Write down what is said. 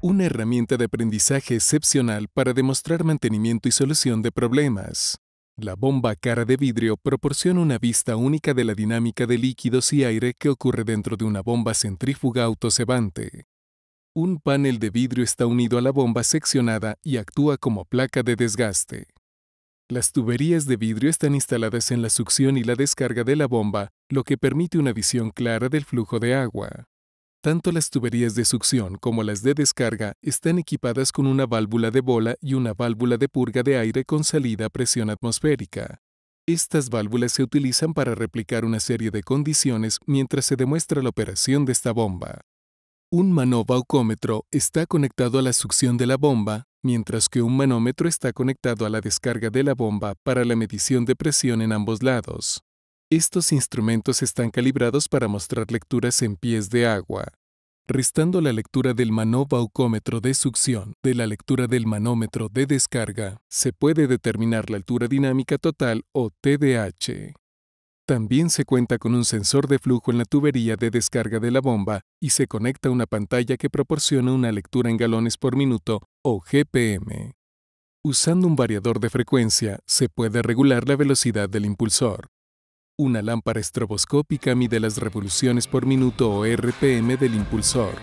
una herramienta de aprendizaje excepcional para demostrar mantenimiento y solución de problemas. La bomba cara de vidrio proporciona una vista única de la dinámica de líquidos y aire que ocurre dentro de una bomba centrífuga autocebante. Un panel de vidrio está unido a la bomba seccionada y actúa como placa de desgaste. Las tuberías de vidrio están instaladas en la succión y la descarga de la bomba, lo que permite una visión clara del flujo de agua. Tanto las tuberías de succión como las de descarga están equipadas con una válvula de bola y una válvula de purga de aire con salida a presión atmosférica. Estas válvulas se utilizan para replicar una serie de condiciones mientras se demuestra la operación de esta bomba. Un manovaucómetro está conectado a la succión de la bomba, mientras que un manómetro está conectado a la descarga de la bomba para la medición de presión en ambos lados. Estos instrumentos están calibrados para mostrar lecturas en pies de agua, restando la lectura del manobaucómetro de succión de la lectura del manómetro de descarga, se puede determinar la altura dinámica total o TDH. También se cuenta con un sensor de flujo en la tubería de descarga de la bomba y se conecta una pantalla que proporciona una lectura en galones por minuto o GPM. Usando un variador de frecuencia, se puede regular la velocidad del impulsor una lámpara estroboscópica mide las revoluciones por minuto o RPM del impulsor.